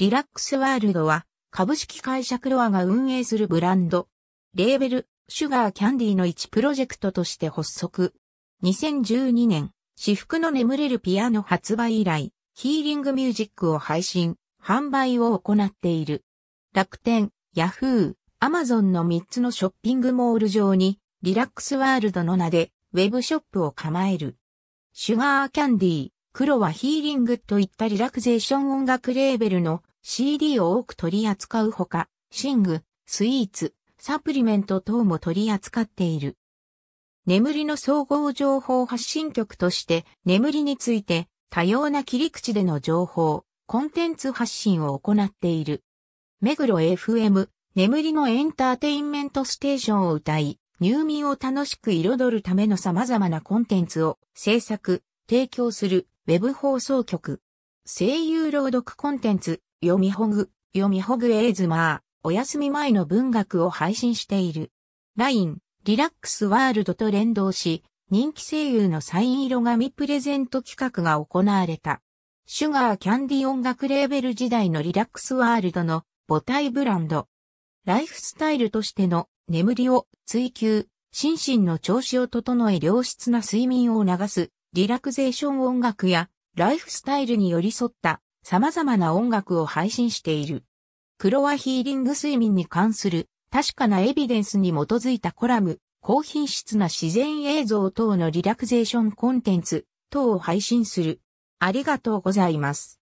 リラックスワールドは、株式会社クロアが運営するブランド、レーベル、シュガーキャンディの一プロジェクトとして発足。2012年、私服の眠れるピアノ発売以来、ヒーリングミュージックを配信、販売を行っている。楽天、ヤフー、アマゾンの3つのショッピングモール上に、リラックスワールドの名で、ウェブショップを構える。シュガーキャンディー、黒はヒーリングといったリラクゼーション音楽レーベルの CD を多く取り扱うほか、寝具、スイーツ、サプリメント等も取り扱っている。眠りの総合情報発信局として眠りについて多様な切り口での情報、コンテンツ発信を行っている。目黒 FM、眠りのエンターテインメントステーションを歌い、入眠を楽しく彩るための様々なコンテンツを制作、提供するウェブ放送局。声優朗読コンテンツ、読みほぐ、読みほぐエイズマー、お休み前の文学を配信している。LINE、リラックスワールドと連動し、人気声優のサイン色紙プレゼント企画が行われた。シュガーキャンディ音楽レーベル時代のリラックスワールドの母体ブランド。ライフスタイルとしての眠りを追求、心身の調子を整え良質な睡眠を促すリラクゼーション音楽やライフスタイルに寄り添った様々な音楽を配信している。クロアヒーリング睡眠に関する確かなエビデンスに基づいたコラム、高品質な自然映像等のリラクゼーションコンテンツ等を配信する。ありがとうございます。